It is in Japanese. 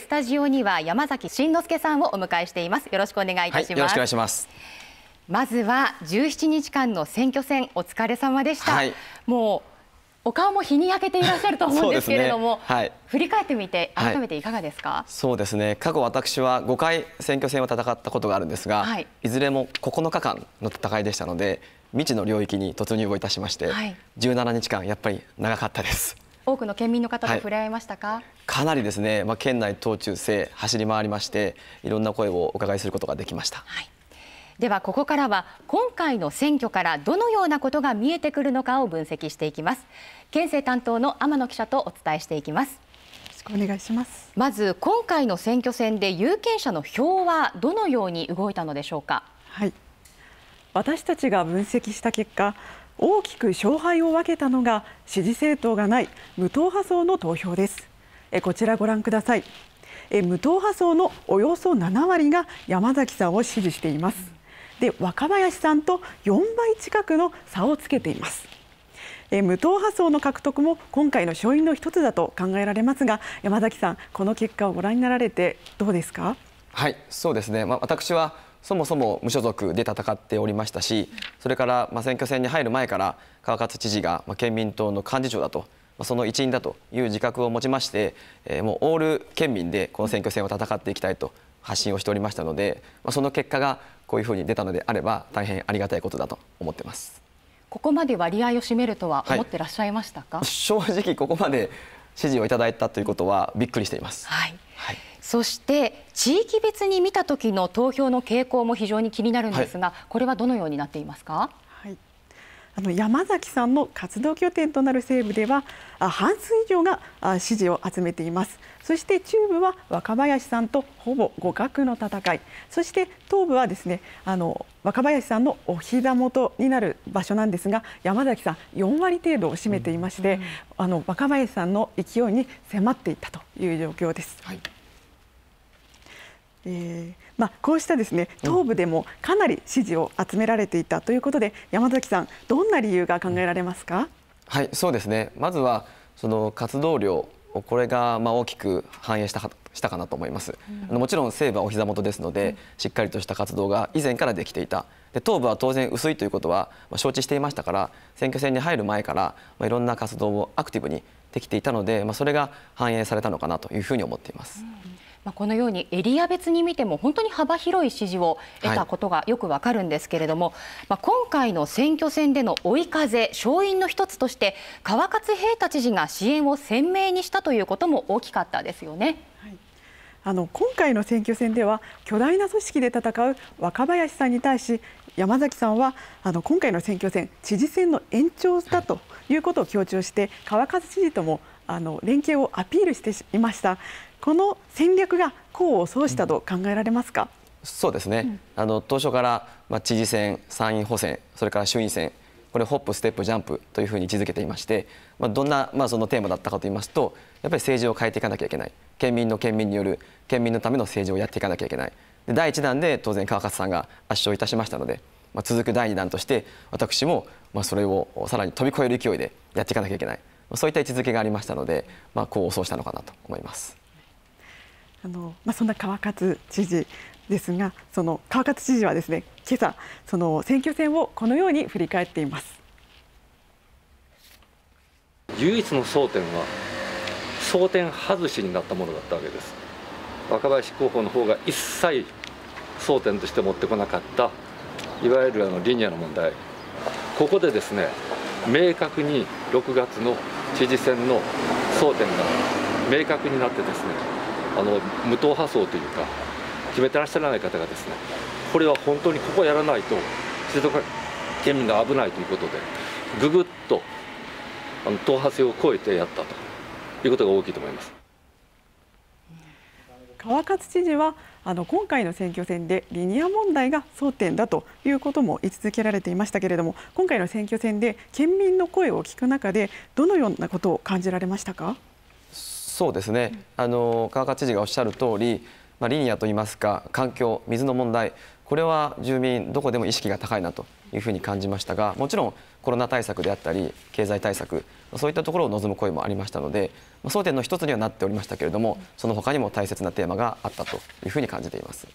スタジオには山崎真之介さんをお迎えしています。よろしくお願いいたします。はい、よろしくお願いします。まずは17日間の選挙戦お疲れ様でした。はい、もうお顔も日に焼けていらっしゃると思うんですけれども、ねはい、振り返ってみて改めていかがですか、はい、そうですね過去私は5回選挙戦を戦ったことがあるんですが、はい、いずれも9日間の戦いでしたので未知の領域に突入をいたしまして、はい、17日間やっぱり長かったです多くの県民の方と触れ合いましたか、はい、かなりですね、まあ、県内東中西走り回りましていろんな声をお伺いすることができました、はい、ではここからは今回の選挙からどのようなことが見えてくるのかを分析していきます県政担当の天野記者とお伝えしていきますよろしくお願いしますまず今回の選挙戦で有権者の票はどのように動いたのでしょうかはい私たちが分析した結果大きく勝敗を分けたのが支持政党がない無党派層の投票ですこちらご覧ください無党派層のおよそ7割が山崎さんを支持していますで若林さんと4倍近くの差をつけています無党派層の獲得も今回の勝因の一つだと考えられますが山崎さんこの結果をご覧になられてどうですかはいそうですね、まあ、私はそもそも無所属で戦っておりましたしそれからま選挙戦に入る前から川勝知事がま県民党の幹事長だとその一員だという自覚を持ちまして、えもうオール県民でこの選挙戦を戦っていきたいと発信をしておりましたので、まあ、その結果がこういうふうに出たのであれば大変ありがたいことだと思ってます。ここまで割合を占めるとは思ってらっしゃいましたか、はい、正直ここまで支持をいただいたということはびっくりしています。はいそして地域別に見た時の投票の傾向も非常に気になるんですが、はい、これはどのようになっていますか。はい、あの山崎さんの活動拠点となる西部では半数以上が支持を集めていますそして中部は若林さんとほぼ互角の戦いそして東部はですねあの若林さんのお膝元になる場所なんですが山崎さん4割程度を占めていまして、うんうん、あの若林さんの勢いに迫っていったという状況です。はいえーまあ、こうしたですね東部でもかなり支持を集められていたということで、うん、山崎さん、どんな理由が考えられますか、はい、そうですねまずはその活動量これがまあ大きく反映したしたかなと思います、うん、もちろん西部はお膝元ですので、うん、しっかりとした活動が以前からできていたで東部は当然薄いということは承知していましたから選挙戦に入る前から、まあ、いろんな活動をアクティブにできていたので、まあ、それが反映されたのかなというふうに思っています。うんまあ、このようにエリア別に見ても本当に幅広い支持を得たことがよくわかるんですけれども、はい、まあ、今回の選挙戦での追い風勝因の一つとして川勝平太知事が支援を鮮明にしたということも大きかったですよね。あの今回の選挙戦では巨大な組織で戦う若林さんに対し山崎さんはあの今回の選挙戦知事選の延長だということを強調して川勝知事ともあの連携をアピールしていましたこの戦略が功を奏したと考えられますか、そうですね、うん、あの当初から、まあ、知事選、参院補選、それから衆院選、これ、ホップ、ステップ、ジャンプというふうに位置づけていまして、まあ、どんな、まあ、そのテーマだったかといいますと、やっぱり政治を変えていかなきゃいけない、県民の県民による県民のための政治をやっていかなきゃいけない、で第1弾で当然、川勝さんが圧勝いたしましたので、まあ、続く第2弾として、私も、まあ、それをさらに飛び越える勢いでやっていかなきゃいけない、そういった位置づけがありましたので、まあ、こう、奏したのかなと思います。あのまあ、そんな川勝知事ですがその川勝知事はですね今朝その選挙戦をこのように振り返っています唯一の争点は争点外しになったものだったわけです若林候補の方が一切争点として持ってこなかったいわゆるあのリニアの問題ここでですね明確に6月の知事選の争点が明確になってですねあの無党派層というか決めてらっしゃらない方がですねこれは本当にここやらないと静岡県民が危ないということでぐぐっとあの党派性を超えてやったということが大きいと思います。川勝知事はあの今回の選挙戦でリニア問題が争点だということも言い続けられていましたけれども今回の選挙戦で県民の声を聞く中でどのようなことを感じられましたか。そうですね、あの川勝知事がおっしゃる通り、まあ、リニアといいますか環境水の問題これは住民どこでも意識が高いなというふうに感じましたがもちろんコロナ対策であったり経済対策そういったところを望む声もありましたので、ま争点の一つにはなっておりましたけれどもその他にも大切なテーマがあったというふうに感じています。